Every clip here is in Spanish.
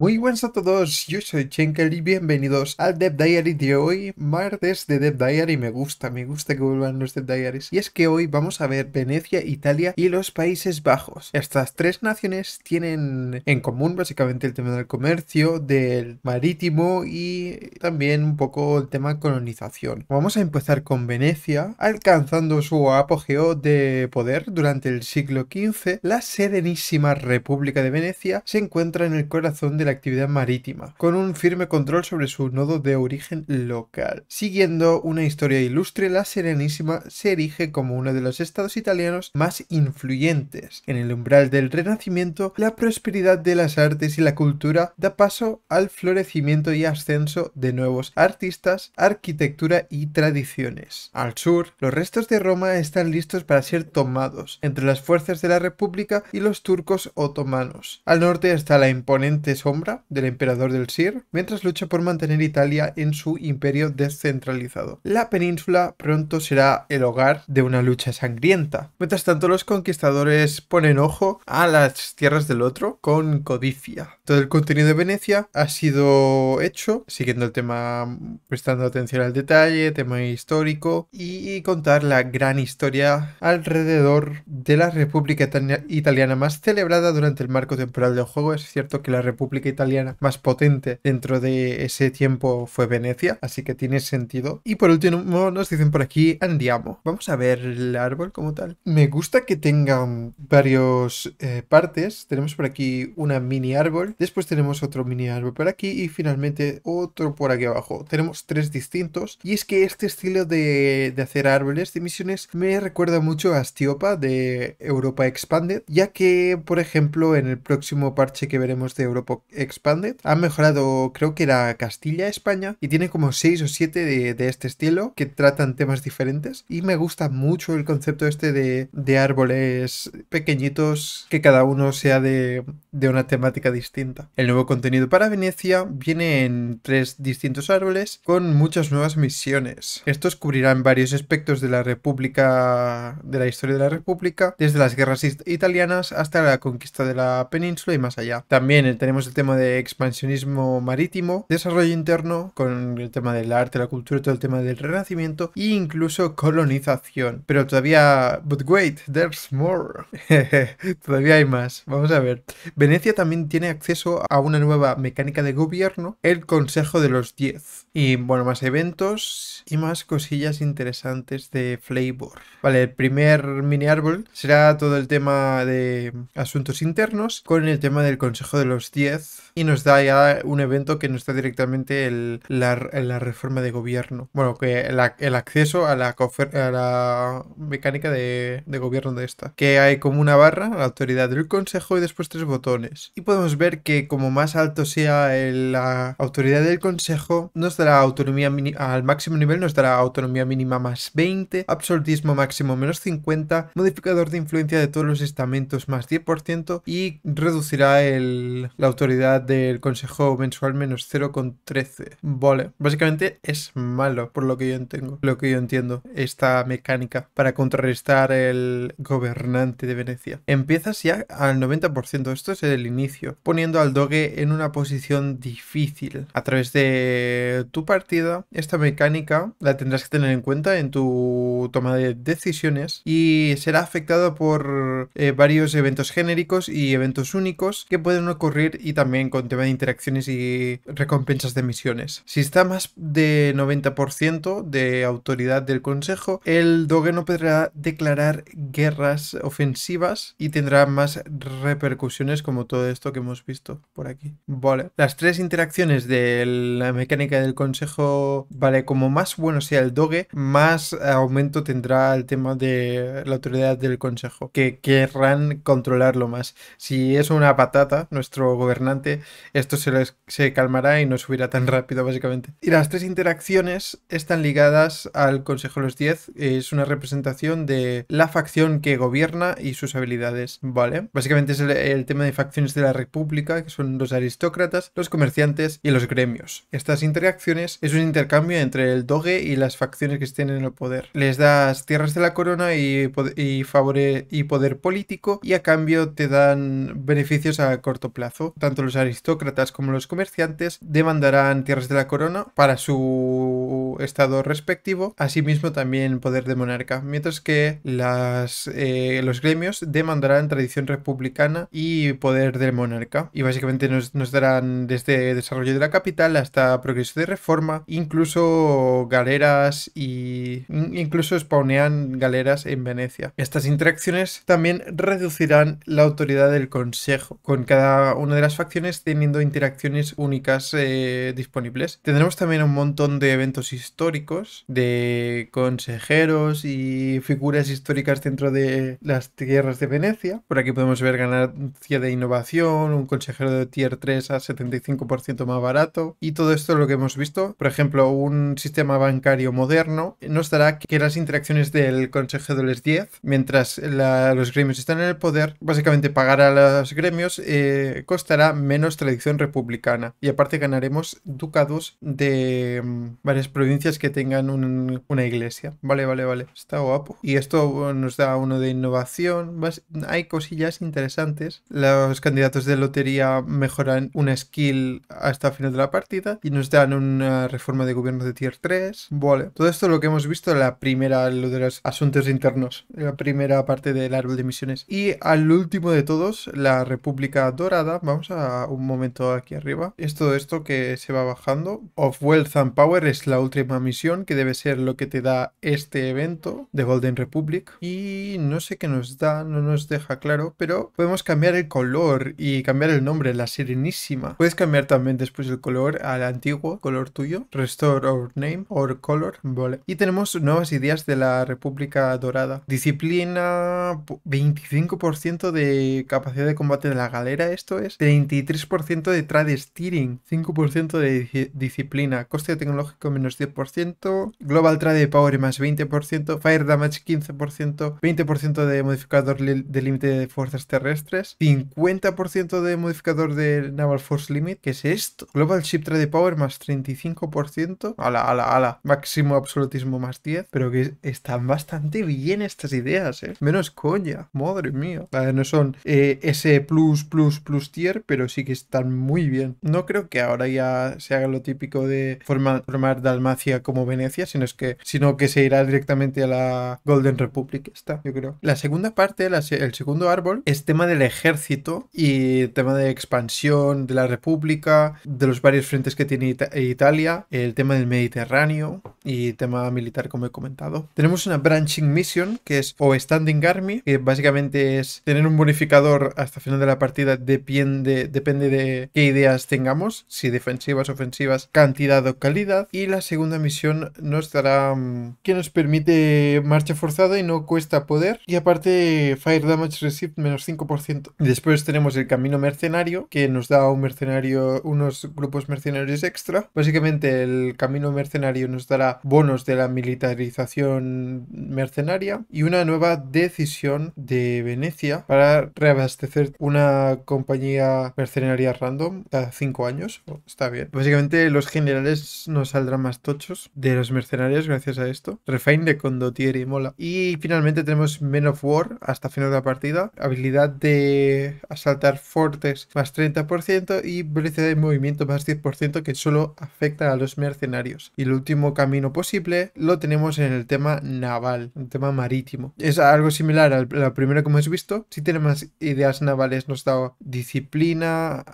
Muy buenas a todos, yo soy Chenkel y bienvenidos al Dev Diary de hoy, martes de Dev Diary, me gusta, me gusta que vuelvan los Dev Diaries. Y es que hoy vamos a ver Venecia, Italia y los Países Bajos. Estas tres naciones tienen en común básicamente el tema del comercio, del marítimo y también un poco el tema colonización. Vamos a empezar con Venecia, alcanzando su apogeo de poder durante el siglo XV, la Serenísima República de Venecia se encuentra en el corazón de la actividad marítima, con un firme control sobre su nodo de origen local. Siguiendo una historia ilustre, la Serenísima se erige como uno de los estados italianos más influyentes. En el umbral del Renacimiento, la prosperidad de las artes y la cultura da paso al florecimiento y ascenso de nuevos artistas, arquitectura y tradiciones. Al sur, los restos de Roma están listos para ser tomados entre las fuerzas de la República y los turcos otomanos. Al norte está la imponente sombra del emperador del Sir, mientras lucha por mantener Italia en su imperio descentralizado. La península pronto será el hogar de una lucha sangrienta. Mientras tanto, los conquistadores ponen ojo a las tierras del otro con codicia. Todo el contenido de Venecia ha sido hecho, siguiendo el tema, prestando atención al detalle, tema histórico, y contar la gran historia alrededor de la República Italiana más celebrada durante el marco temporal del juego. Es cierto que la República italiana más potente dentro de ese tiempo fue Venecia, así que tiene sentido. Y por último nos dicen por aquí Andiamo. Vamos a ver el árbol como tal. Me gusta que tengan varios eh, partes. Tenemos por aquí una mini árbol, después tenemos otro mini árbol por aquí y finalmente otro por aquí abajo. Tenemos tres distintos y es que este estilo de, de hacer árboles de misiones me recuerda mucho a Astiopa de Europa Expanded, ya que por ejemplo en el próximo parche que veremos de Europa Expanded han mejorado, creo que era Castilla, España, y tiene como 6 o 7 de, de, este estilo que tratan temas diferentes. Y me gusta mucho el concepto este de, de árboles pequeñitos que cada uno sea de, de una temática distinta. El nuevo contenido para Venecia viene en tres distintos árboles con muchas nuevas misiones. Estos cubrirán varios aspectos de la República, de la historia de la República, desde las guerras italianas hasta la conquista de la península y más allá. También tenemos el tema de expansionismo marítimo, desarrollo interno con el tema del arte, la cultura, todo el tema del renacimiento e incluso colonización. Pero todavía, but wait, there's more. todavía hay más. Vamos a ver. Venecia también tiene acceso a una nueva mecánica de gobierno, el Consejo de los Diez. Y bueno, más eventos y más cosillas interesantes de Flavor. Vale, el primer mini árbol será todo el tema de asuntos internos con el tema del Consejo de los Diez. Y nos da ya un evento que nos da directamente el, la, reforma de gobierno. Bueno, que el, acceso a la, mecánica de, de gobierno de esta. Que hay como una barra, la autoridad del Consejo y después tres botones y podemos ver que como más alto sea la autoridad del consejo, nos dará autonomía al máximo nivel, nos dará autonomía mínima más 20, absolutismo máximo menos 50, modificador de influencia de todos los estamentos más 10% y reducirá la autoridad del consejo mensual menos 0,13. Vale, básicamente es malo por lo que yo entiendo, lo que yo entiendo esta mecánica para contrarrestar el gobernante de Venecia. Empiezas ya al 90%, esto es del inicio, poniendo al doge en una posición difícil. A través de tu partida, esta mecánica la tendrás que tener en cuenta en tu toma de decisiones y será afectada por eh, varios eventos genéricos y eventos únicos que pueden ocurrir y también con tema de interacciones y recompensas de misiones. Si está más de 90% de autoridad del consejo, el doge no podrá declarar guerras ofensivas y tendrá más repercusiones todo esto que hemos visto por aquí. Vale, las tres interacciones de la mecánica del consejo, vale, como más bueno sea el doge, más aumento tendrá el tema de la autoridad del consejo, que querrán controlarlo más. Si es una patata, nuestro gobernante, esto se, se calmará y no subirá tan rápido, básicamente. Y las tres interacciones están ligadas al consejo de los 10, es una representación de la facción que gobierna y sus habilidades, ¿vale? Básicamente es el tema de facciones de la República, que son los aristócratas, los comerciantes y los gremios. Estas interacciones es un intercambio entre el doge y las facciones que estén en el poder. Les das tierras de la corona y, y poder político y a cambio te dan beneficios a corto plazo. Tanto los aristócratas como los comerciantes demandarán tierras de la corona para su estado respectivo, asimismo también poder de monarca, mientras que eh, los gremios demandarán tradición republicana y poder del monarca y básicamente nos, nos darán desde desarrollo de la capital hasta progreso de reforma, incluso galeras y incluso spawnean galeras en Venecia. Estas interacciones también reducirán la autoridad del consejo, con cada una de las facciones teniendo interacciones únicas eh, disponibles. Tendremos también un montón de eventos históricos, de consejeros y figuras históricas dentro de las tierras de Venecia. Por aquí podemos ver ganancia de innovación, un consejero de tier 3 a 75% más barato y todo esto lo que hemos visto. Por ejemplo, un sistema bancario moderno nos dará que las interacciones del consejero de los 10, mientras los gremios están en el poder, básicamente pagar a los gremios eh, costará menos tradición republicana y aparte ganaremos ducados de mm, varias provincias que tengan una iglesia. Vale, vale, vale, está guapo. Y esto nos da uno de innovación, hay cosillas interesantes. La los candidatos de lotería mejoran una skill hasta el final de la partida y nos dan una reforma de gobierno de tier 3. Vale, todo esto lo que hemos visto en la primera, lo de los asuntos internos, la primera parte del árbol de misiones. Y al último de todos, la República Dorada. Vamos a un momento aquí arriba. Es todo esto que se va bajando. Of Wealth and Power es la última misión que debe ser lo que te da este evento de Golden Republic. Y no sé qué nos da, no nos deja claro, pero podemos cambiar el color y cambiar el nombre, la Serenísima. Puedes cambiar también después el color al antiguo color tuyo, Restore Our Name or Color, vale. Y tenemos nuevas ideas de la República Dorada. Disciplina, 25% de capacidad de combate de la galera, esto es. 33% de trade steering, 5% de disciplina. Coste tecnológico menos 10%, Global Trade Power más 20%, Fire Damage 15%, 20% de modificador de límite de fuerzas terrestres, 50% de modificador de Naval Force Limit. que es esto? Global Ship Trade Power más 35%. Ala, ala, ala. Máximo absolutismo más 10. Pero que están bastante bien estas ideas, ¿eh? Menos coña. Madre mía. no son ese eh, plus plus plus tier, pero sí que están muy bien. No creo que ahora ya se haga lo típico de formar, Dalmacia como Venecia, sino, que, sino que se irá directamente a la Golden Republic. Está, yo creo. La segunda parte, el segundo árbol, es tema del ejército y tema de expansión de la República, de los varios frentes que tiene Italia, el tema del Mediterráneo y tema militar como he comentado. Tenemos una branching mission que es o standing army, que básicamente es tener un bonificador hasta final de la partida depende, depende de qué ideas tengamos, si defensivas, ofensivas, cantidad o calidad. Y la segunda misión nos dará mm, que nos permite marcha forzada y no cuesta poder. Y aparte Fire Damage Received menos 5%. Después tenemos el camino mercenario, que nos da un mercenario, unos grupos mercenarios extra. Básicamente el camino mercenario nos dará bonos de la militarización mercenaria y una nueva decisión de Venecia para reabastecer una compañía mercenaria random cada cinco años. Oh, está bien. Básicamente los generales nos saldrán más tochos de los mercenarios gracias a esto. Refine de Condottieri, mola. Y finalmente tenemos Men of War hasta final de la partida. Habilidad de saltar fortes más 30% y velocidad de movimiento más 10% que solo afecta a los mercenarios. Y el último camino posible lo tenemos en el tema naval, un tema marítimo. Es algo similar a la primera que hemos visto. Si tenemos más ideas navales, nos da disciplina,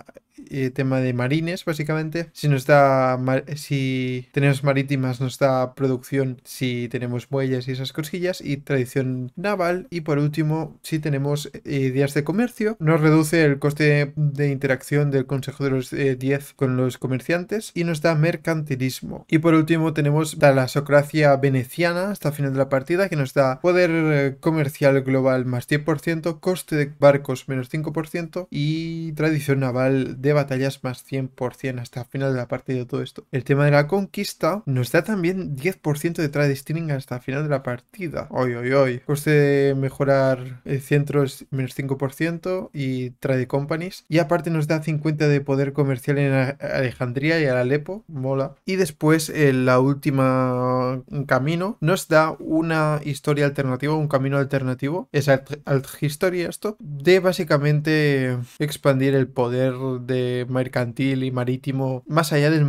tema de marines, básicamente. Si nos da, si tenemos marítimas, nos da producción, si tenemos huellas y esas cosillas, y tradición naval. Y por último, si tenemos eh, días de comercio, nos reduce el coste de interacción del Consejo de los 10 eh, con los comerciantes y nos da mercantilismo. Y por último, tenemos la socracia veneciana hasta el final de la partida, que nos da poder eh, comercial global más 10%, coste de barcos menos 5% y tradición naval de batallas más 100% hasta el final de la partida todo esto. El tema de la conquista nos da también 10% de trade stealing hasta el final de la partida. Hoy, hoy, hoy. Coste de mejorar centro es menos 5% y trade companies. Y aparte nos da 50 de poder comercial en Alejandría y Alepo. Mola. Y después en la última camino nos da una historia alternativa, un camino alternativo. Es alt, historia esto. De básicamente expandir el poder de mercantil y marítimo más allá del,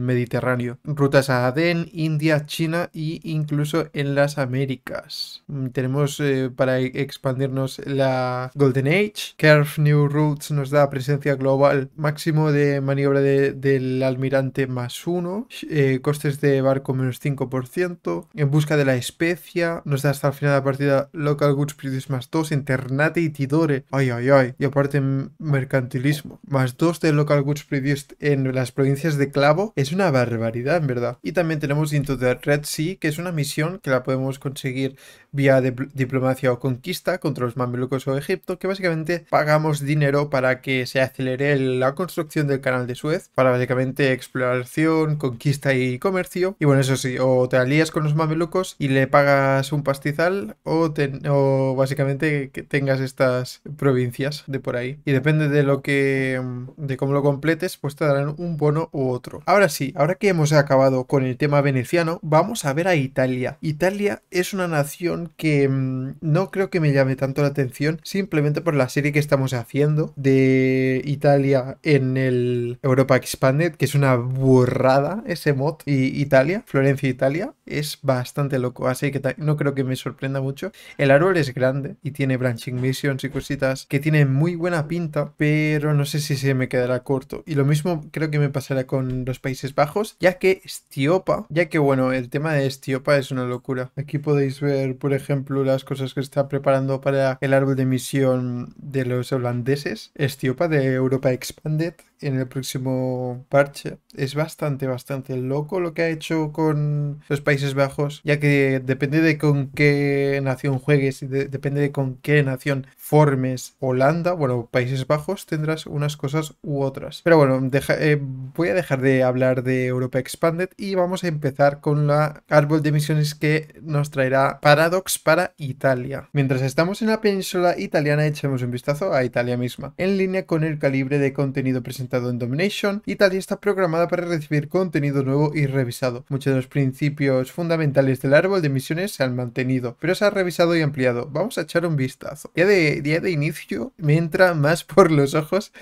Mediterráneo. Rutas a Adén, India, China e incluso en las Américas. Mm, tenemos eh, para e-, expandirnos la Golden Age. Curve New Routes nos da presencia global máximo de maniobra del almirante más uno. Eh, costes de barco menos 5%. En busca de la especia nos da hasta el final de la partida local goods produce más 2. Internate y tidore. Ay, ay, ay. Y aparte mercantilismo más dos de local goods produced en las provincias de Clavo, es una barbaridad, en verdad. Y también tenemos Into the Red Sea, que es una misión que la podemos conseguir vía diplomacia o conquista contra los mamelucos o Egipto, que básicamente pagamos dinero para que se acelere la construcción del canal de Suez, para básicamente exploración, conquista y comercio. Y bueno, eso sí, o te alías con los mamelucos y le pagas un pastizal, o, o básicamente que tengas estas provincias de por ahí. Y depende de lo que de, cómo lo completes, pues te darán un bono u otro. Ahora sí, ahora que hemos acabado con el tema veneciano, vamos a ver a Italia. Italia es una nación que mm, no creo que me llame tanto la atención simplemente por la serie que estamos haciendo de Italia en el Europa Expanded, que es una burrada ese mod. Y Italia, Florencia, Italia, es bastante loco, así que no creo que me sorprenda mucho. El árbol es grande y tiene branching missions y cositas que tienen muy buena pinta, pero no no sé si se me quedará corto. Y lo mismo creo que me pasará con los Países Bajos, ya que Estiopa, ya que bueno, el tema de Estiopa es una locura. Aquí podéis ver, por ejemplo, las cosas que está preparando para el árbol de misión de los holandeses. Estiopa de Europa Expanded, en el próximo parche. Es bastante, bastante loco lo que ha hecho con los Países Bajos, ya que depende de con qué nación juegues y depende de con qué nación formes Holanda, bueno, Países Bajos, tendrás unas cosas u otras. Pero bueno, eh, voy a dejar de hablar de Europa Expanded y vamos a empezar con la árbol de misiones que nos traerá Paradox para Italia. Mientras estamos en la península italiana, echemos un vistazo a Italia misma, en línea con el calibre de contenido presentado en Domination, y tal y está programada para recibir contenido nuevo y revisado. Muchos de los principios fundamentales del árbol de misiones se han mantenido, pero se ha revisado y ampliado. Vamos a echar un vistazo. Ya de, de inicio me entra más por los ojos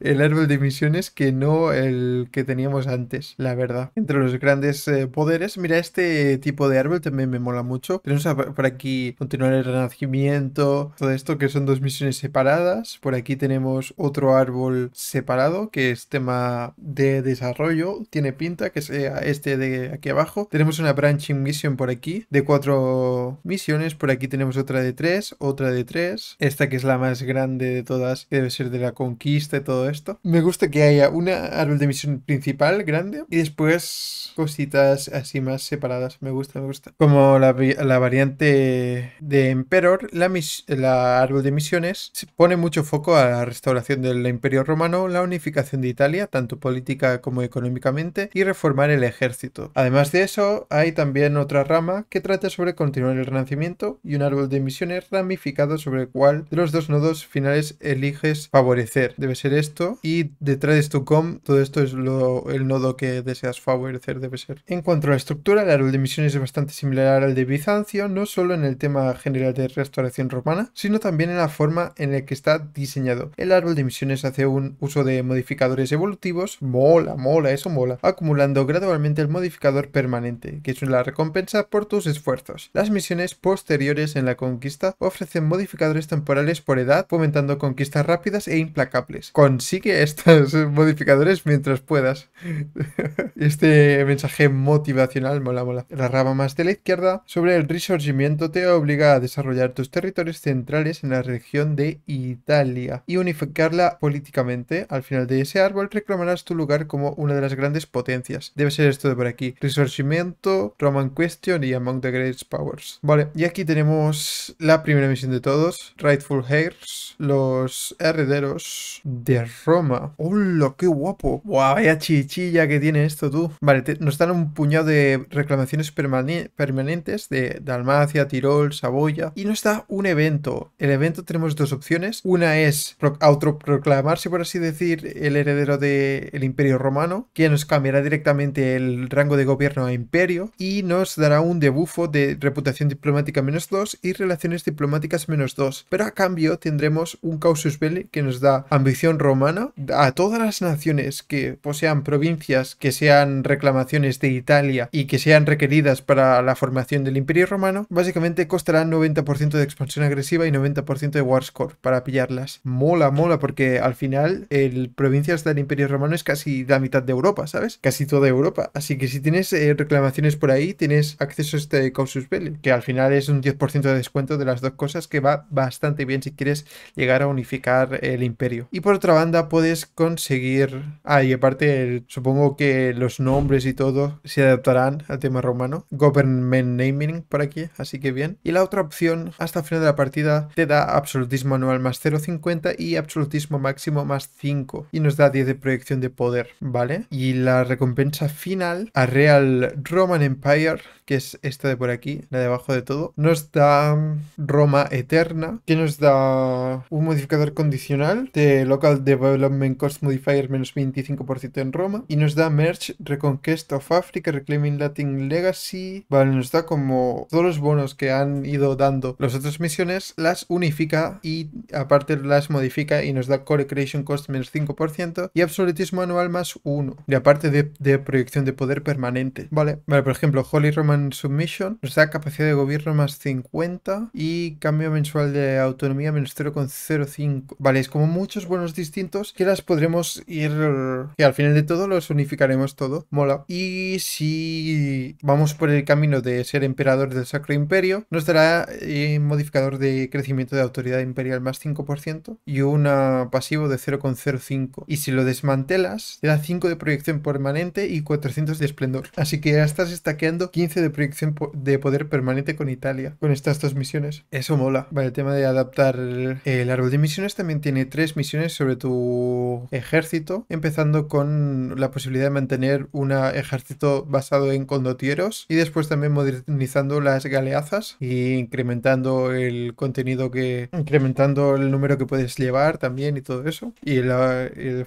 el árbol de misiones que no el que teníamos antes, la verdad. Entre los grandes eh, poderes, mira, este tipo de árbol también me mola mucho. Tenemos por aquí continuar el renacimiento, todo esto que son dos misiones separadas. Por aquí tenemos otro árbol separado que es tema de desarrollo, tiene pinta que sea este de aquí abajo. Tenemos una branching mission por aquí de cuatro misiones, por aquí tenemos otra de tres, otra de tres, esta que es la más grande de todas, debe ser de la conquista y todo esto. Me gusta que haya una árbol de misión principal grande y después cositas así más separadas, me gusta, me gusta. Como la, variante de Emperor, la, la árbol de misiones pone mucho foco a la restauración del Imperio Romano, la unificación de Italia, tanto política como económicamente, y reformar el ejército. Además de eso, hay también otra rama que trata sobre continuar el renacimiento y un árbol de misiones ramificado sobre el cual de los dos nodos finales eliges favorecer. Debe ser esto, y detrás de com todo esto es lo, el nodo que deseas favorecer, debe ser. En cuanto a la estructura, el árbol de misiones es bastante similar al de Bizancio, no solo en el tema general de restauración romana, sino también en la forma en la que está diseñado. El árbol de misiones hace un uso de modificaciones modificadores evolutivos, mola, mola, eso mola, acumulando gradualmente el modificador permanente, que es la recompensa por tus esfuerzos. Las misiones posteriores en la conquista ofrecen modificadores temporales por edad, fomentando conquistas rápidas e implacables. Consigue estos modificadores mientras puedas. este mensaje motivacional mola, mola. La rama más de la izquierda sobre el resurgimiento te obliga a desarrollar tus territorios centrales en la región de Italia y unificarla políticamente al final de ese árbol reclamarás tu lugar como una de las grandes potencias. Debe ser esto de por aquí. Resurgimiento, Roman Question y Among the Great Powers. Vale, y aquí tenemos la primera misión de todos. Rightful Heirs, los herederos de Roma. ¡Hola, qué guapo! ¡Guau, vaya chichilla que tiene esto, tú! Vale, nos dan un puñado de reclamaciones permanentes de Dalmacia, Tirol, Saboya. Y nos da un evento. El evento tenemos dos opciones. Una es autoproclamarse, por así decir, el heredero del Imperio Romano, que nos cambiará directamente el rango de gobierno a Imperio y nos dará un debufo de reputación diplomática menos 2 y relaciones diplomáticas menos 2. Pero a cambio tendremos un Causus Belli que nos da ambición romana a todas las naciones que posean provincias, que sean reclamaciones de Italia y que sean requeridas para la formación del Imperio Romano, básicamente costarán 90% de expansión agresiva y 90% de score para pillarlas. Mola, mola, porque al final el provincia del Imperio Romano es casi la mitad de Europa, ¿sabes? Casi toda Europa. Así que si tienes eh, reclamaciones por ahí, tienes acceso a este Causus Belli, que al final es un 10% de descuento de las dos cosas que va bastante bien si quieres llegar a unificar el imperio. Y por otra banda puedes conseguir... Ah, y aparte supongo que los nombres y todo se adaptarán al tema romano. Government Naming por aquí, así que bien. Y la otra opción hasta el final de la partida te da absolutismo anual más 0.50 y absolutismo máximo más 5 nos da 10 de proyección de poder, ¿vale? Y la recompensa final a Real Roman Empire, que es esta de por aquí, la de abajo de todo, nos da mm, Roma Eterna, que nos da un modificador condicional de Local Development Cost Modifier menos 25% en Roma, y nos da Merge, Reconquest of Africa, Reclaiming Latin Legacy, vale, nos da como todos los bonos que han ido dando las otras misiones, las unifica y aparte las modifica y nos da Core Creation Cost menos 5% y absolutismo anual más 1. Y aparte de, proyección de poder permanente. Vale, vale, por ejemplo, Holy Roman Submission nos da capacidad de gobierno más 50 y cambio mensual de autonomía menos 0,05. Vale, es como muchos buenos distintos que las podremos ir... y al final de todo los unificaremos todo. Mola. Y si vamos por el camino de ser emperador del Sacro Imperio, nos dará un eh, modificador de crecimiento de autoridad imperial más 5% y un pasivo de 0,05. Y si lo desmantelas, te da 5 de proyección permanente y 400 de esplendor. Así que ya estás estaqueando 15 de proyección de poder permanente con Italia, con estas dos misiones. Eso mola. Vale, el tema de adaptar el, árbol de misiones también tiene 3 misiones sobre tu ejército, empezando con la posibilidad de mantener un ejército basado en condotieros y después también modernizando las galeazas y incrementando el contenido que... incrementando el número que puedes llevar también y todo eso. Y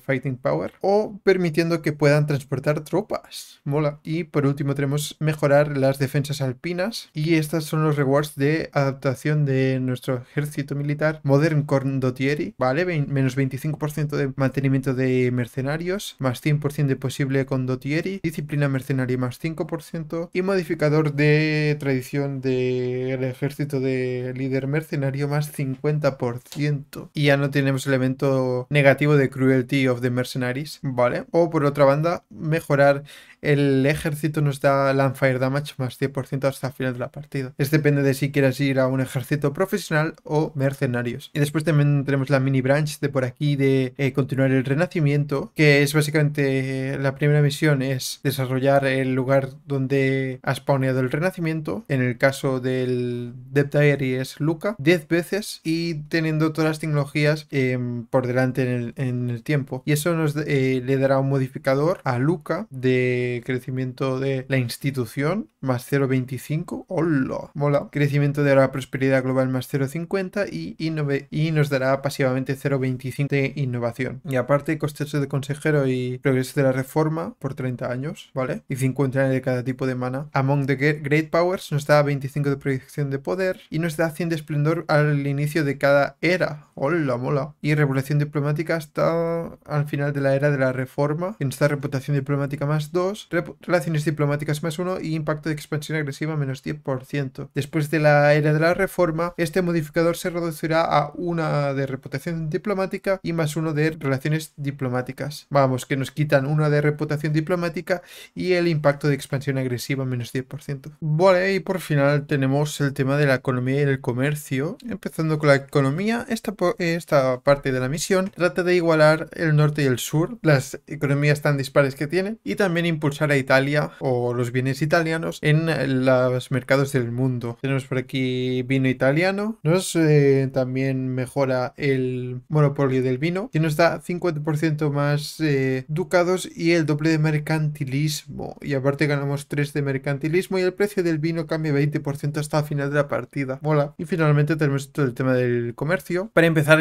Fighting Power o permitiendo que puedan transportar tropas. Mola. Y por último tenemos mejorar las defensas alpinas y estas son los rewards de adaptación de nuestro ejército militar Modern Condottieri, ¿vale? menos 25% de mantenimiento de mercenarios, más 100% de posible Condottieri, disciplina mercenaria más 5% y modificador de tradición del ejército de líder mercenario más 50%. Y ya no tenemos elemento negativo de cruelty of the Mercenaries, ¿vale? O por otra banda, mejorar el ejército nos da Landfire Damage más 10% hasta el final de la partida. depende de si quieres ir a un ejército profesional o mercenarios. Y después también tenemos la mini branch de por aquí de eh, continuar el renacimiento, que es básicamente eh, la primera misión es desarrollar el lugar donde has spawneado el renacimiento. En el caso del Death Diary es Luca, 10 veces y teniendo todas las tecnologías em, por delante en el, en el, tiempo. Y eso nos eh, le dará un modificador a Luca de eh, crecimiento de la institución, más 0,25. ¡Hola! Mola. Crecimiento de la prosperidad global, más 0,50. Y, y nos dará pasivamente 0,25 de innovación. Y aparte, costes de consejero y progreso de la reforma por 30 años, ¿vale? Y 50 de cada tipo de mana. Among the Great Powers nos da 25 de proyección de poder y nos da 100 de esplendor al inicio de cada era. ¡Hola, mola! Y revolución diplomática hasta al final de la era de la reforma, En nos da reputación diplomática más 2 relaciones diplomáticas más uno y impacto de expansión agresiva menos 10%. Después de la era de la reforma, este modificador se reducirá a una de reputación diplomática y más uno de relaciones diplomáticas. Vamos, que nos quitan una de reputación diplomática y el impacto de expansión agresiva menos 10%. Vale, y por final tenemos el tema de la economía y el comercio. Empezando con la economía, esta, esta parte de la misión trata de igualar el norte y el sur, las economías tan dispares que tienen, y también a Italia o los bienes italianos en los mercados del mundo. Tenemos por aquí vino italiano, nos eh, también mejora el monopolio del vino, que nos da 50% más eh, ducados y el doble de mercantilismo. Y aparte ganamos 3 de mercantilismo y el precio del vino cambia 20% hasta final de la partida. Mola. Y finalmente tenemos todo el tema del comercio. Para empezar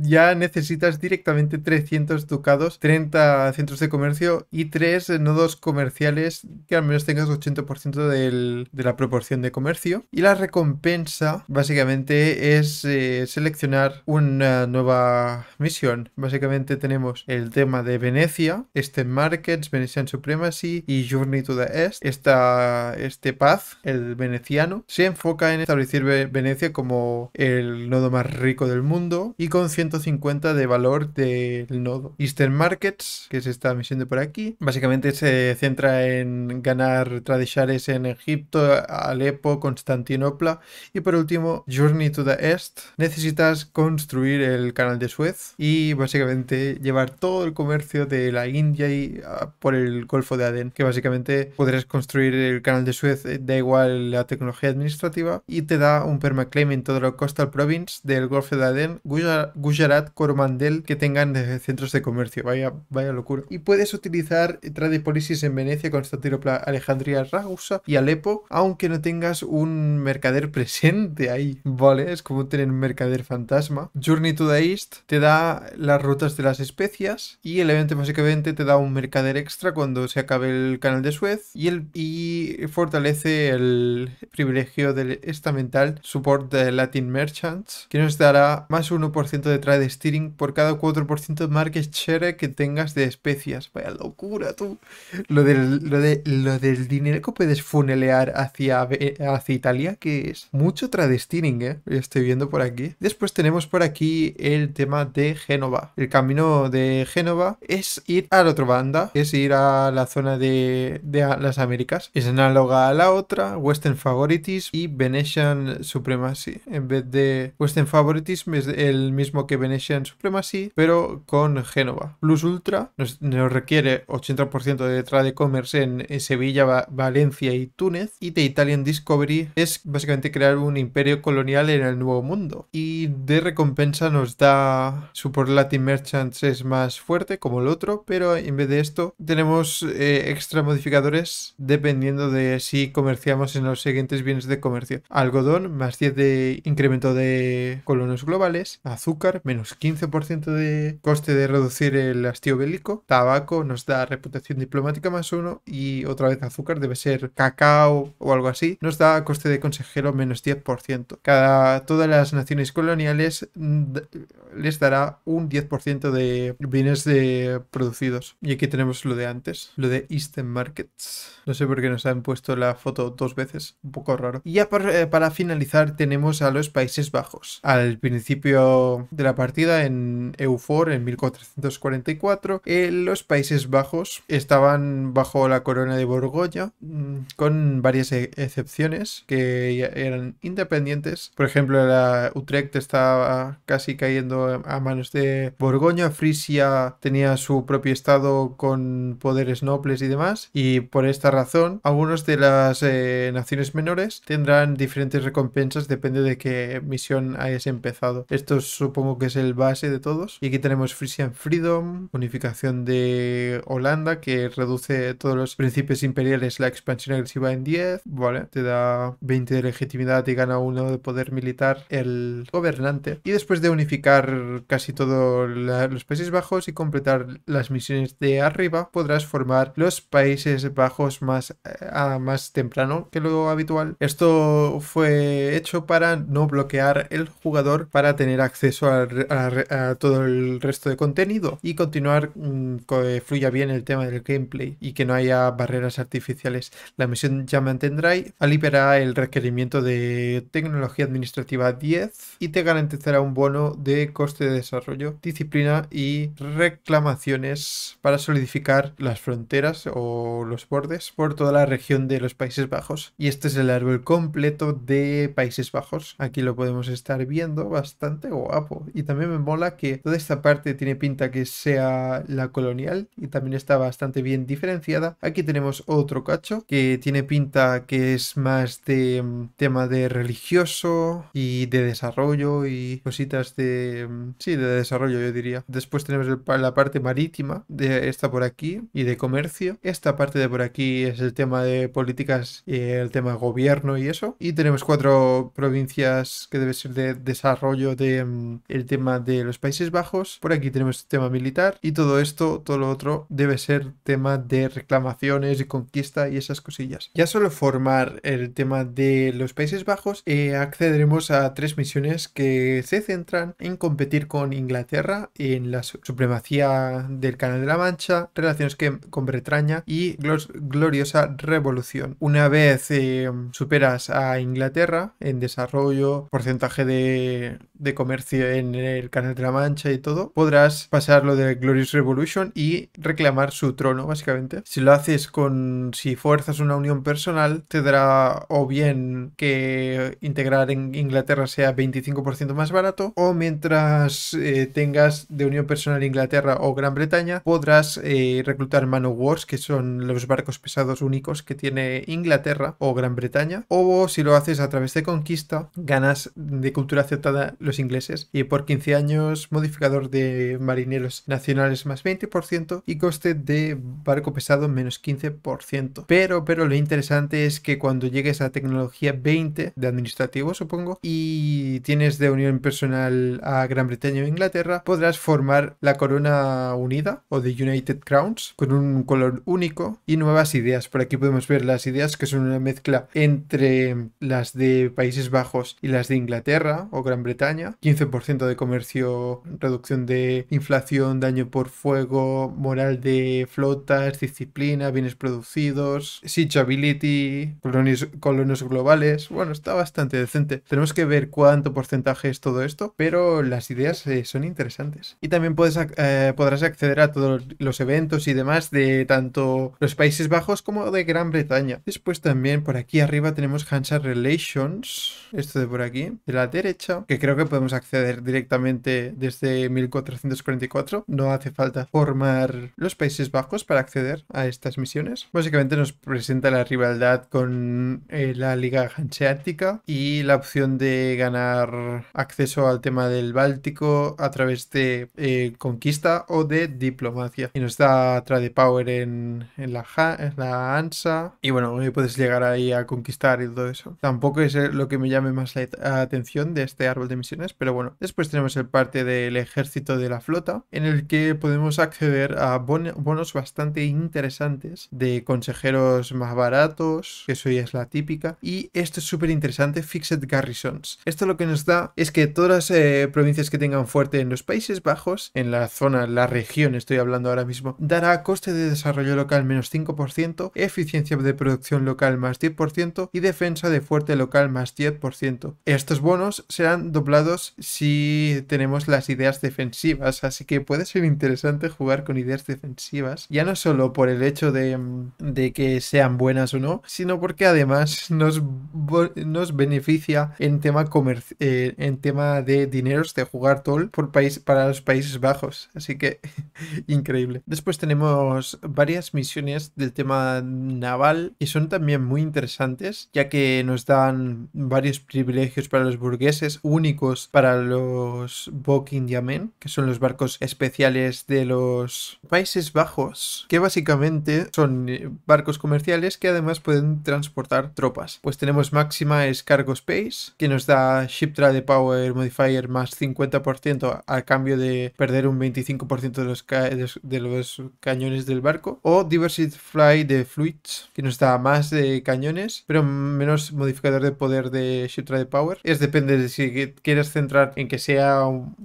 ya necesitas directamente 300 ducados, 30 centros de comercio y 3 nodos comerciales que al menos tengas 80% de la proporción de comercio. Y la recompensa básicamente es eh, seleccionar una nueva misión. Básicamente tenemos el tema de Venecia, este Markets, Venetian Supremacy y Journey to the East. Esta, este Paz, el veneciano, se enfoca en establecer Venecia como el nodo más rico del mundo y con 150 de valor del nodo. Eastern Markets, que es esta misión de por aquí, básicamente se centra en ganar tradiciones en Egipto, Alepo, Constantinopla y por último Journey to the East. Necesitas construir el canal de Suez y básicamente llevar todo el comercio de la India y ah, por el Golfo de Adén, que básicamente podrás construir el canal de Suez, eh, da igual la tecnología administrativa y te da un permaclaim en toda la coastal province del Golfo de Adén, Gujarat, Coromandel que tengan eh, centros de comercio. Vaya, vaya locura. Y puedes utilizar Trade Policies en Venecia, Constantinopla, Alejandría, Ragusa y Alepo, aunque no tengas un mercader presente ahí, ¿vale? Es como tener un mercader fantasma. Journey to the East te da las rutas de las especias y el evento básicamente te da un mercader extra cuando se acabe el canal de Suez y, el, y fortalece el privilegio del estamental Support de Latin Merchants, que nos dará más 1% de trade steering por cada 4% de market share que tengas de especias. Vaya locura, tú. Lo del, lo, de, lo del dinero que puedes funelear hacia, eh, hacia Italia, que es mucho tradestining, ¿eh? Lo estoy viendo por aquí. Después tenemos por aquí el tema de Génova. El camino de Génova es ir a la otra banda, es ir a la zona de, de las Américas. Es análoga a la otra, Western Favorities y Venetian Supremacy. En vez de Western Favoritism es el mismo que Venetian Supremacy, pero con Génova. Plus Ultra nos, requiere 80% de tradición de commerce en Sevilla, Valencia y Túnez. Y The Italian Discovery es básicamente crear un imperio colonial en el Nuevo Mundo. Y de recompensa nos da Support Latin Merchants es más fuerte como el otro, pero en vez de esto tenemos eh, extra modificadores dependiendo de si comerciamos en los siguientes bienes de comercio. Algodón, más 10 de incremento de colonos globales. Azúcar, menos 15% de coste de reducir el hastío bélico. Tabaco nos da reputación diplomática más y otra vez azúcar, debe ser cacao o algo así, nos da coste de consejero menos 10%. Cada, todas las naciones coloniales mm, les dará un 10% de bienes de producidos. Y aquí tenemos lo de antes, lo de Eastern Markets. No sé por qué nos han puesto la foto dos veces, un poco raro. Y ya eh, para finalizar tenemos a los Países Bajos. Al principio de la partida en EUFOR en 1444, eh, los Países Bajos estaban bajo la corona de Borgoña, mm. con varias e-, excepciones que eran independientes. Por ejemplo, la Utrecht estaba casi cayendo a manos de Borgoña, Frisia tenía su propio estado con poderes nobles y demás, y por esta razón, algunos de las eh, naciones menores tendrán diferentes recompensas, depende de qué misión hayas empezado. Esto supongo que es el base de todos. Y aquí tenemos Frisian Freedom, unificación de Holanda, que reduce todos los principios imperiales, la expansión agresiva en 10, vale, te da 20 de legitimidad y gana 1 de poder militar el gobernante. Y después de unificar casi todos los Países Bajos y completar las misiones de arriba, podrás formar los Países Bajos más, eh, más temprano que lo habitual. Esto fue hecho para no bloquear el jugador para tener acceso a, todo el resto de contenido y continuar mm, eh, fluya bien el tema del gameplay y que no haya barreras artificiales. La misión ya mantendrá aliviará el requerimiento de tecnología administrativa 10 y te garantizará un bono de coste de desarrollo, disciplina y reclamaciones para solidificar las fronteras o los bordes por toda la región de los Países Bajos. Y este es el árbol completo de Países Bajos. Aquí lo podemos estar viendo bastante guapo. Y también me mola que toda esta parte tiene pinta que sea la colonial y también está bastante bien diferente Aquí tenemos otro cacho que tiene pinta que es más de mm, tema de religioso y de desarrollo y cositas de... Mm, sí, de desarrollo yo diría. Después tenemos la parte marítima de esta por aquí y de comercio. Esta parte de por aquí es el tema de políticas, el tema de gobierno y eso. Y tenemos cuatro provincias que debe ser de desarrollo de mm, el tema de los Países Bajos. Por aquí tenemos tema militar y todo esto, todo lo otro debe ser tema de reclamaciones y conquista y esas cosillas. Ya solo formar el tema de los Países Bajos, eh, accederemos a tres misiones que se centran en competir con Inglaterra en la supremacía del Canal de la Mancha, relaciones con Bretaña y gloriosa revolución. Una vez eh, superas a Inglaterra en desarrollo, porcentaje de, de comercio en el Canal de la Mancha y todo, podrás pasar lo de Glorious Revolution y reclamar su trono, básicamente si lo haces con, si fuerzas una unión personal, te dará o bien que integrar en Inglaterra sea 25% más barato, o mientras eh, tengas de unión personal Inglaterra o Gran Bretaña, podrás eh, reclutar manowars, que son los barcos pesados únicos que tiene Inglaterra o Gran Bretaña, o si lo haces a través de conquista, ganas de cultura aceptada los ingleses y por 15 años modificador de marineros nacionales más 20% y coste de barco pesado menos 15%. Pero, pero lo interesante es que cuando llegues a tecnología 20 de administrativo, supongo, y tienes de unión personal a Gran Bretaña o Inglaterra, podrás formar la corona unida o de United Crowns con un color único y nuevas ideas. Por aquí podemos ver las ideas que son una mezcla entre las de Países Bajos y las de Inglaterra o Gran Bretaña. 15% de comercio, reducción de inflación, daño por fuego, moral de flotas, disciplina bienes producidos, seachability, colonios, colonios globales. Bueno, está bastante decente. Tenemos que ver cuánto porcentaje es todo esto, pero las ideas eh, son interesantes. Y también puedes, eh, podrás acceder a todos los eventos y demás de tanto los Países Bajos como de Gran Bretaña. Después también por aquí arriba tenemos Hansa Relations, esto de por aquí, de la derecha, que creo que podemos acceder directamente desde 1444. No hace falta formar los Países Bajos para acceder a estas misiones. Básicamente nos presenta la rivalidad con eh, la Liga Hanseática y la opción de ganar acceso al tema del Báltico a través de eh, conquista o de diplomacia. Y nos da Trade Power en, en la, en la ANSA. Y bueno, eh, puedes llegar ahí a conquistar y todo eso. Tampoco es lo que me llame más la atención de este árbol de misiones, pero bueno. Después tenemos el parte del ejército de la flota, en el que podemos acceder a bonos bastante interesantes de consejeros más baratos, que eso ya es la típica. Y esto es súper interesante, Fixed Garrisons. Esto lo que nos da es que todas las eh, provincias que tengan fuerte en los Países Bajos, en la zona, la región estoy hablando ahora mismo, dará coste de desarrollo local menos 5%, eficiencia de producción local más 10% y defensa de fuerte local más 10%. Estos bonos serán doblados si tenemos las ideas defensivas, así que puede ser interesante jugar con ideas defensivas, ya no solo por el hecho mm, de, que sean buenas o no, sino porque además nos, nos beneficia en tema, eh, en tema de dineros de jugar Toll por país para los Países Bajos. Así que increíble. Después tenemos varias misiones del tema naval y son también muy interesantes, ya que nos dan varios privilegios para los burgueses, únicos para los Bokindiamen, que son los barcos especiales de los Países Bajos, que básicamente básicamente son eh, barcos comerciales que además pueden transportar tropas. Pues tenemos máxima es Cargo Space, que nos da Ship de Power Modifier más 50% a cambio de perder un 25% de los, cañones del barco. O Diversity Fly de Fluids, que nos da más de cañones, pero menos modificador de poder de Ship de Power. Es depende de si quieres centrar en que sea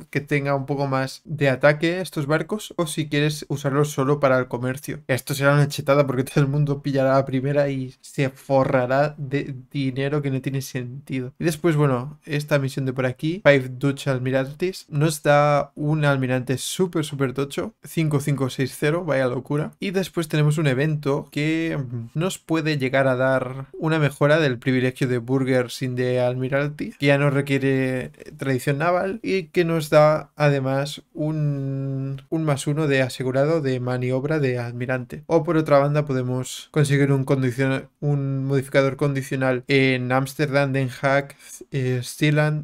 que tenga un poco más de ataque estos barcos o si quieres usarlos solo para el comercio esto será una chetada porque todo el mundo pillará la primera y se forrará de dinero que no tiene sentido. Y después, bueno, esta misión de por aquí, Five Dutch Admiralties nos da un almirante súper, súper tocho, 5560, vaya locura. Y después tenemos un evento que nos puede llegar a dar una mejora del privilegio de Burger sin de Admiralty. que ya no requiere tradición naval y que nos da además un, un más uno de asegurado de maniobra de Admiralty. O por otra banda podemos conseguir un, un modificador condicional en Ámsterdam, Den Haag, eh,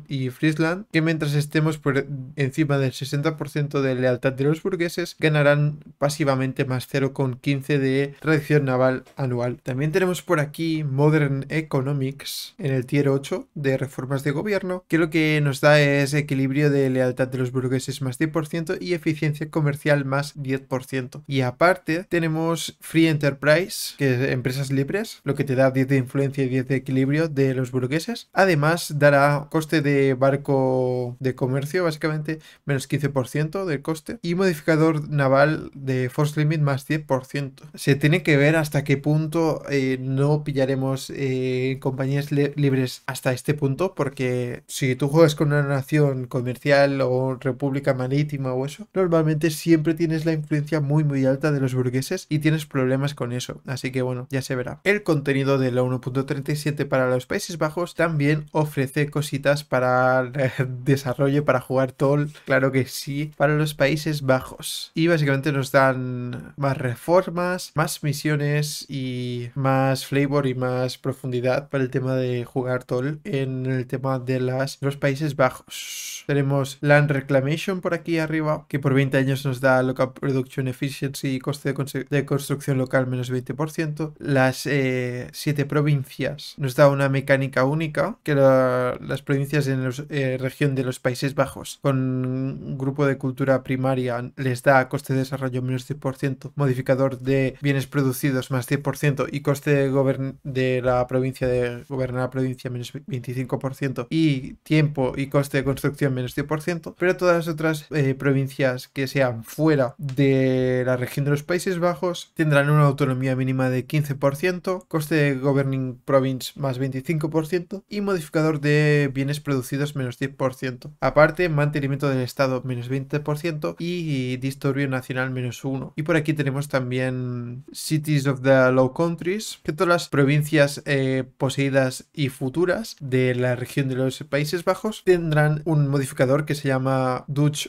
y Friesland, que mientras estemos por encima del 60% de lealtad de los burgueses, ganarán pasivamente más 0,15 de tradición naval anual. También tenemos por aquí Modern Economics en el tier 8 de reformas de gobierno, que lo que nos da es equilibrio de lealtad de los burgueses más 10% y eficiencia comercial más 10%. Y aparte, tenemos Free Enterprise, que es empresas libres, lo que te da 10 de influencia y 10 de equilibrio de los burgueses. Además, dará coste de barco de comercio, básicamente menos 15% del coste. Y modificador naval de Force Limit más 10%. Se tiene que ver hasta qué punto eh, no pillaremos eh, compañías libres hasta este punto, porque si tú juegas con una nación comercial o república marítima o eso, normalmente siempre tienes la influencia muy muy alta de los burgueses y tienes problemas con eso. Así que bueno, ya se verá. El contenido de la 1.37 para los Países Bajos también ofrece cositas para desarrollo, para jugar TOL, claro que sí, para los Países Bajos. Y básicamente nos dan más reformas, más misiones y más flavor y más profundidad para el tema de jugar TOL en el tema de las, los Países Bajos. Tenemos Land Reclamation por aquí arriba, que por 20 años nos da Local Production Efficiency y coste de conseguir de construcción local menos 20%. Las eh, siete provincias nos da una mecánica única, que las provincias en la eh, región de los Países Bajos con grupo de cultura primaria les da coste de desarrollo menos 10%, modificador de bienes producidos más 10% y coste de, de la provincia de gobernar la provincia menos 25% y tiempo y coste de construcción menos 10%, pero todas las otras eh, provincias que sean fuera de la región de los Países Bajos tendrán una autonomía mínima de 15%, coste de Governing Province más 25% y modificador de bienes producidos menos 10%. Aparte, mantenimiento del Estado menos 20% y disturbio nacional menos 1. Y por aquí tenemos también Cities of the Low Countries, que todas las provincias eh, poseídas y futuras de la región de los Países Bajos tendrán un modificador que se llama Dutch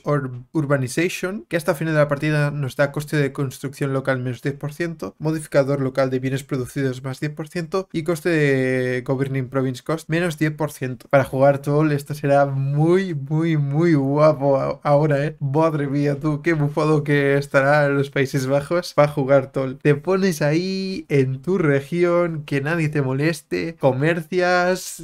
Urbanization, que hasta el final de la partida nos da coste de construcción local menos 10%, modificador local de bienes producidos más 10% y coste de Governing Province Cost menos 10%. Para jugar Toll esto será muy, muy, muy guapo ahora, ¿eh? Madre mía, tú, qué bufado que estará en los Países Bajos para jugar Toll. Te pones ahí en tu región, que nadie te moleste, comercias,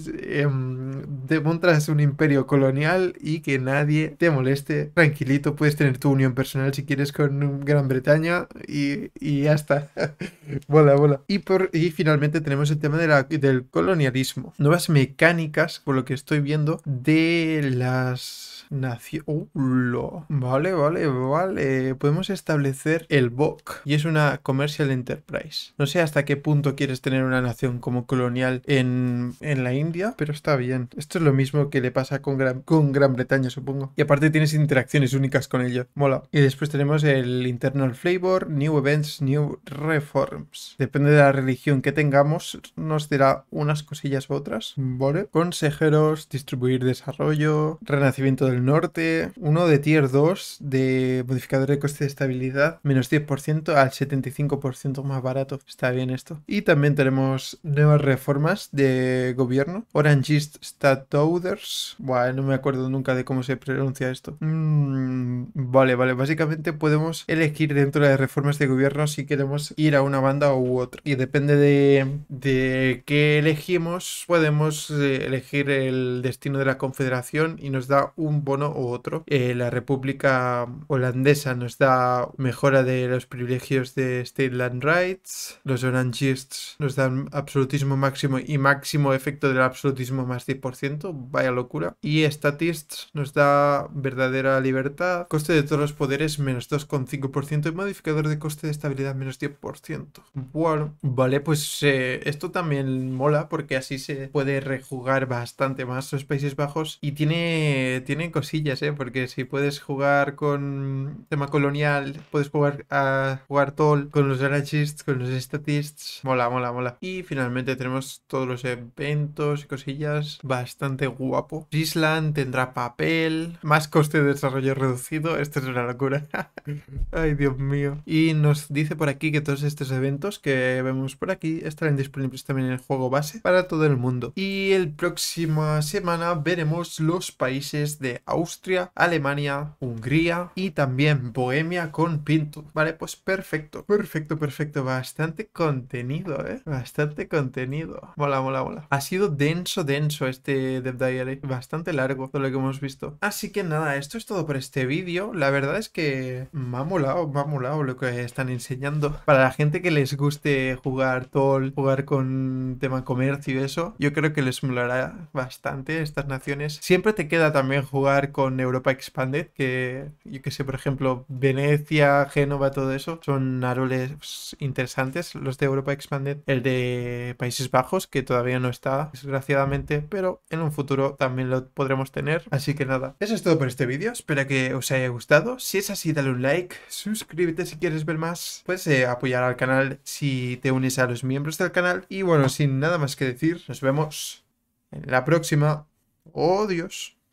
demontras em, un imperio colonial y que nadie te moleste. Tranquilito, puedes tener tu unión personal si quieres con Gran Bretaña y y, ya está. bola, bola. Y, por, y finalmente tenemos el tema del colonialismo. Nuevas mecánicas, por lo que estoy viendo, de las nació... lo Vale, vale, vale. Podemos establecer el BOC y es una Commercial Enterprise. No sé hasta qué punto quieres tener una nación como colonial en, en la India, pero está bien. Esto es lo mismo que le pasa con Gran, con Gran Bretaña, supongo. Y aparte tienes interacciones únicas con ello. Mola. Y después tenemos el Internal Flavor, New Events, New Reforms. Depende de la religión que tengamos, nos dirá unas cosillas u otras. Vale. Consejeros, distribuir desarrollo, renacimiento del Norte, uno de tier 2 de modificador de coste de estabilidad, menos 10% al 75% más barato. Está bien esto. Y también tenemos nuevas reformas de gobierno. Orangist Statouders. no me acuerdo nunca de cómo se pronuncia esto. Mm, vale, vale. Básicamente podemos elegir dentro de las reformas de gobierno si queremos ir a una banda u otra. Y depende de, de qué elegimos, podemos eh, elegir el destino de la confederación y nos da un bono u otro. Eh, la República Holandesa nos da mejora de los privilegios de State Land Rights. Los Orangists nos dan absolutismo máximo y máximo efecto del absolutismo más 10%. Vaya locura. Y Statists nos da verdadera libertad. Coste de todos los poderes menos 2,5% y modificador de coste de estabilidad menos 10%. Bueno, vale, pues eh, esto también mola porque así se puede rejugar bastante más los Países Bajos y tiene, tiene cosillas, ¿eh? Porque si puedes jugar con tema colonial, puedes jugar a jugar Toll con los Anarchists, con los Statists. Mola, mola, mola. Y finalmente tenemos todos los eventos y cosillas. Bastante guapo. Island tendrá papel. Más coste de desarrollo reducido. Esto es una locura. Ay, Dios mío. Y nos dice por aquí que todos estos eventos que vemos por aquí estarán disponibles también en el juego base para todo el mundo. Y el próxima semana veremos los países de Austria, Alemania, Hungría y también Bohemia con Pinto. Vale, pues perfecto, perfecto, perfecto. Bastante contenido, ¿eh? Bastante contenido. Mola, mola, mola. Ha sido denso, denso este Dev Diary. Bastante largo todo lo que hemos visto. Así que nada, esto es todo por este vídeo. La verdad es que me ha molado, me ha molado lo que están enseñando. Para la gente que les guste jugar Toll, jugar con tema comercio y eso, yo creo que les molará bastante estas naciones. Siempre te queda también jugar con Europa Expanded, que yo que sé, por ejemplo, Venecia, Génova, todo eso, son árboles interesantes. Los de Europa Expanded, el de Países Bajos, que todavía no está, desgraciadamente, pero en un futuro también lo podremos tener. Así que nada, eso es todo por este vídeo. Espero que os haya gustado. Si es así, dale un like, suscríbete si quieres ver más, puedes eh, apoyar al canal si te unes a los miembros del canal. Y bueno, sin nada más que decir, nos vemos en la próxima. Oh, Dios.